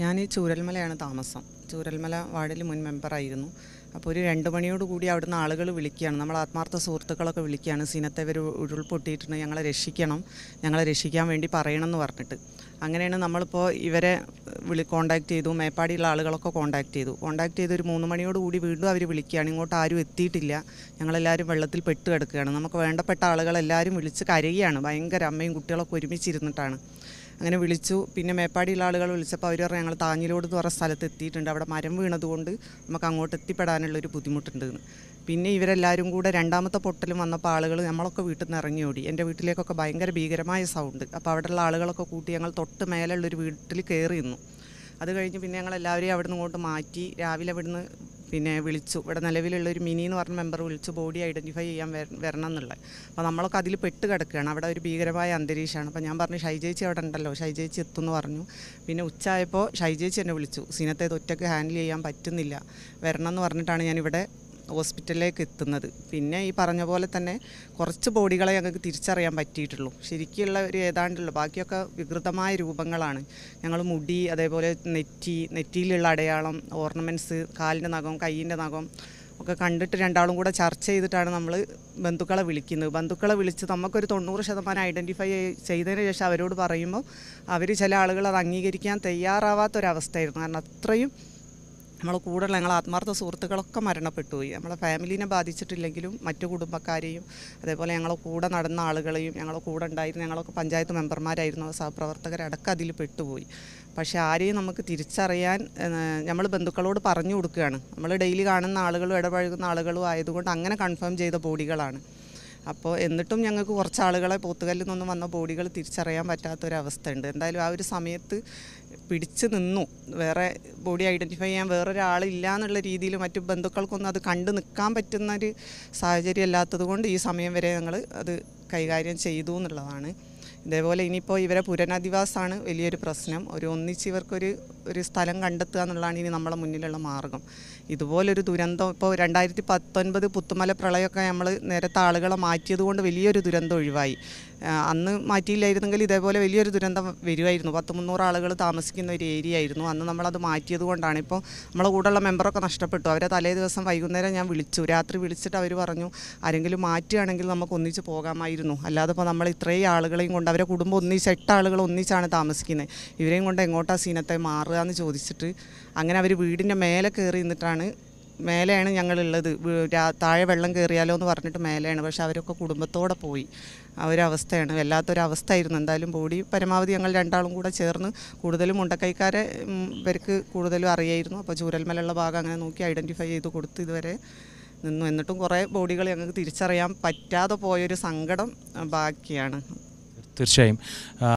ഞാൻ ഈ ചൂരൽമലയാണ് താമസം ചൂരൽമല വാർഡിൽ മുൻ മെമ്പറായിരുന്നു അപ്പോൾ ഒരു രണ്ട് മണിയോട് കൂടി അവിടുന്ന് ആളുകൾ വിളിക്കുകയാണ് നമ്മൾ ആത്മാർത്ഥ സുഹൃത്തുക്കളൊക്കെ വിളിക്കുകയാണ് സിനത്തെ ഇവർ ഉരുൾപൊട്ടിയിട്ടുണ്ട് ഞങ്ങളെ രക്ഷിക്കണം ഞങ്ങളെ രക്ഷിക്കാൻ വേണ്ടി പറയണം എന്ന് പറഞ്ഞിട്ട് അങ്ങനെയാണ് നമ്മളിപ്പോൾ ഇവരെ വിളി കോണ്ടാക്ട് ചെയ്തു മേപ്പാടിയുള്ള ആളുകളൊക്കെ കോണ്ടാക്ട് ചെയ്തു കോണ്ടാക്ട് ചെയ്ത് ഒരു മൂന്ന് മണിയോട് കൂടി വീണ്ടും അവർ വിളിക്കുകയാണ് ഇങ്ങോട്ട് ആരും എത്തിയിട്ടില്ല ഞങ്ങളെല്ലാവരും വെള്ളത്തിൽ പെട്ട് കിടക്കുകയാണ് നമുക്ക് വേണ്ടപ്പെട്ട ആളുകളെല്ലാവരും വിളിച്ച് കരയുകയാണ് ഭയങ്കര അമ്മയും കുട്ടികളൊക്കെ ഒരുമിച്ചിരുന്നിട്ടാണ് അങ്ങനെ വിളിച്ചു പിന്നെ മേപ്പാടിയുള്ള ആളുകൾ വിളിച്ചപ്പോൾ അവർ പറഞ്ഞു ഞങ്ങൾ താഞ്ഞിലോട് എന്ന് പറഞ്ഞ സ്ഥലത്ത് എത്തിയിട്ടുണ്ട് അവിടെ മരം വീണതുകൊണ്ട് നമുക്ക് അങ്ങോട്ട് എത്തിപ്പെടാനുള്ളൊരു ബുദ്ധിമുട്ടുണ്ടെന്ന് പിന്നെ ഇവരെല്ലാവരും കൂടെ രണ്ടാമത്തെ പൊട്ടലും വന്നപ്പോൾ ആളുകൾ നമ്മളൊക്കെ വീട്ടിൽ നിന്ന് ഇറങ്ങി ഓടി എൻ്റെ വീട്ടിലേക്കൊക്കെ ഭയങ്കര ഭീകരമായ സൗണ്ട് അപ്പോൾ അവിടെയുള്ള ആളുകളൊക്കെ കൂട്ടി ഞങ്ങൾ തൊട്ട് മേലെയുള്ളൊരു വീട്ടിൽ കയറി നിന്നു അത് കഴിഞ്ഞ് പിന്നെ ഞങ്ങൾ എല്ലാവരെയും അവിടെ നിന്ന് ഇങ്ങോട്ട് മാറ്റി രാവിലെ അവിടുന്ന് പിന്നെ വിളിച്ചു ഇവിടെ ഒരു മിനി എന്ന് പറഞ്ഞ മെമ്പർ വിളിച്ചു ബോഡി ഐഡൻറ്റിഫൈ ചെയ്യാൻ വരണം എന്നുള്ളത് അപ്പോൾ നമ്മളൊക്കെ അതിൽ പെട്ട് കിടക്കുകയാണ് അവിടെ ഒരു ഭീകരമായ അന്തരീക്ഷമാണ് അപ്പോൾ ഞാൻ പറഞ്ഞു ഷൈജേച്ചി അവിടെ ഉണ്ടല്ലോ ഷൈജേച്ചി എത്തുമെന്ന് പറഞ്ഞു പിന്നെ ഉച്ചയായപ്പോൾ ഷൈജേച്ചി എന്നെ വിളിച്ചു ഇത് ഒറ്റയ്ക്ക് ഹാൻഡിൽ ചെയ്യാൻ പറ്റുന്നില്ല വരണം എന്ന് പറഞ്ഞിട്ടാണ് ഞാനിവിടെ ഹോസ്പിറ്റലിലേക്ക് എത്തുന്നത് പിന്നെ ഈ പറഞ്ഞ പോലെ തന്നെ കുറച്ച് ബോഡികളെ ഞങ്ങൾക്ക് തിരിച്ചറിയാൻ പറ്റിയിട്ടുള്ളൂ ശരിക്കുള്ള ഒരു ഏതാണ്ടുള്ള ബാക്കിയൊക്കെ വികൃതമായ രൂപങ്ങളാണ് ഞങ്ങൾ മുടി അതേപോലെ നെറ്റി നെറ്റിയിലുള്ള അടയാളം ഓർണമെൻറ്റ്സ് കാലിൻ്റെ നഖം കൈയിൻ്റെ നഖം ഒക്കെ കണ്ടിട്ട് രണ്ടാളും കൂടെ ചർച്ച ചെയ്തിട്ടാണ് നമ്മൾ ബന്ധുക്കളെ വിളിക്കുന്നത് ബന്ധുക്കളെ വിളിച്ച് നമുക്കൊരു തൊണ്ണൂറ് ശതമാനം ഐഡൻറ്റിഫൈ ചെയ്തതിന് ശേഷം അവരോട് പറയുമ്പോൾ അവർ ചില ആളുകൾ അത് അംഗീകരിക്കാൻ തയ്യാറാവാത്തൊരവസ്ഥയായിരുന്നു കാരണം അത്രയും നമ്മൾ കൂടെയുള്ള ഞങ്ങൾ ആത്മാർത്ഥ സുഹൃത്തുക്കളൊക്കെ മരണപ്പെട്ടു പോയി നമ്മളെ ഫാമിലിനെ ബാധിച്ചിട്ടില്ലെങ്കിലും മറ്റു കുടുംബക്കാരെയും അതേപോലെ ഞങ്ങളെ കൂടെ നടന്ന ആളുകളെയും ഞങ്ങളെ കൂടെ ഉണ്ടായിരുന്ന ഞങ്ങളൊക്കെ പഞ്ചായത്ത് മെമ്പർമാരായിരുന്നു സഹപ്രവർത്തകരടക്കം അതിൽ പെട്ടുപോയി പക്ഷേ ആരെയും നമുക്ക് തിരിച്ചറിയാൻ നമ്മൾ ബന്ധുക്കളോട് പറഞ്ഞു കൊടുക്കുകയാണ് നമ്മൾ ഡെയിലി കാണുന്ന ആളുകളും ഇടപഴകുന്ന ആളുകളും ആയതുകൊണ്ട് അങ്ങനെ കൺഫേം ചെയ്ത ബോഡികളാണ് അപ്പോൾ എന്നിട്ടും ഞങ്ങൾക്ക് കുറച്ച് ആളുകളെ പോത്തുകല്ലിൽ നിന്നും വന്ന ബോഡികൾ തിരിച്ചറിയാൻ പറ്റാത്തൊരവസ്ഥയുണ്ട് ഉണ്ട് എന്തായാലും ആ ഒരു സമയത്ത് പിടിച്ചു നിന്നു വേറെ ബോഡി ഐഡൻറ്റിഫൈ ചെയ്യാൻ വേറൊരാളില്ല എന്നുള്ള രീതിയിൽ മറ്റു ബന്ധുക്കൾക്കൊന്നും അത് കണ്ടു നിൽക്കാൻ പറ്റുന്ന ഒരു സാഹചര്യം അല്ലാത്തത് കൊണ്ട് ഈ സമയം വരെ ഞങ്ങൾ അത് കൈകാര്യം ചെയ്തു എന്നുള്ളതാണ് ഇതേപോലെ ഇനിയിപ്പോൾ ഇവരെ പുരനധിവാസമാണ് വലിയൊരു പ്രശ്നം ഒരു ഒന്നിച്ച് ഇവർക്കൊരു ഒരു സ്ഥലം കണ്ടെത്തുക എന്നുള്ളതാണ് ഇനി നമ്മളെ മുന്നിലുള്ള മാർഗം ഇതുപോലൊരു ദുരന്തം ഇപ്പോൾ രണ്ടായിരത്തി പത്തൊൻപത് പുത്തുമല പ്രളയമൊക്കെ നമ്മൾ നേരത്തെ ആളുകളെ മാറ്റിയത് കൊണ്ട് വലിയൊരു ദുരന്തം ഒഴിവായി അന്ന് മാറ്റിയില്ലായിരുന്നെങ്കിൽ ഇതേപോലെ വലിയൊരു ദുരന്തം വരുമായിരുന്നു പത്ത് മുന്നൂറ് ആളുകൾ താമസിക്കുന്ന ഒരു ഏരിയ ആയിരുന്നു അന്ന് നമ്മളത് മാറ്റിയത് കൊണ്ടാണ് ഇപ്പോൾ നമ്മളെ കൂടെയുള്ള മെമ്പറൊക്കെ നഷ്ടപ്പെട്ടു അവരെ തലേ ദിവസം വൈകുന്നേരം ഞാൻ വിളിച്ചു രാത്രി വിളിച്ചിട്ട് അവർ പറഞ്ഞു ആരെങ്കിലും മാറ്റുകയാണെങ്കിൽ നമുക്ക് ഒന്നിച്ച് പോകാമായിരുന്നു അല്ലാതെ ഇപ്പോൾ നമ്മൾ ഇത്രയും ആളുകളെയും കൊണ്ട് അവരെ കുടുംബം ഒന്നിച്ച് എട്ട് ആളുകൾ ഒന്നിച്ചാണ് താമസിക്കുന്നത് ഇവരെയും കൊണ്ട് എങ്ങോട്ടാ സീനത്തെ മാറുക ഉണ്ടാവുക എന്ന് ചോദിച്ചിട്ട് അങ്ങനെ അവർ വീടിൻ്റെ മേലെ കയറി നിന്നിട്ടാണ് മേലെയാണ് ഞങ്ങളുള്ളത് താഴെ വെള്ളം കയറിയാലോ എന്ന് പറഞ്ഞിട്ട് മേലെയാണ് പക്ഷെ അവരൊക്കെ കുടുംബത്തോടെ പോയി ആ ഒരു അവസ്ഥയാണ് വല്ലാത്തൊരവസ്ഥ ആയിരുന്നു എന്തായാലും ബോഡി പരമാവധി ഞങ്ങൾ രണ്ടാളും കൂടെ ചേർന്ന് കൂടുതലും മുണ്ടക്കൈക്കാരെ ഇവർക്ക് കൂടുതലും അറിയായിരുന്നു അപ്പോൾ ചൂരൽമലയുള്ള ഭാഗം അങ്ങനെ നോക്കി ഐഡൻറ്റിഫൈ ചെയ്ത് കൊടുത്ത് ഇതുവരെ നിന്നു എന്നിട്ടും കുറേ ബോഡികൾ ഞങ്ങൾക്ക് തിരിച്ചറിയാൻ പറ്റാതെ പോയൊരു സങ്കടം ബാക്കിയാണ് തീർച്ചയായും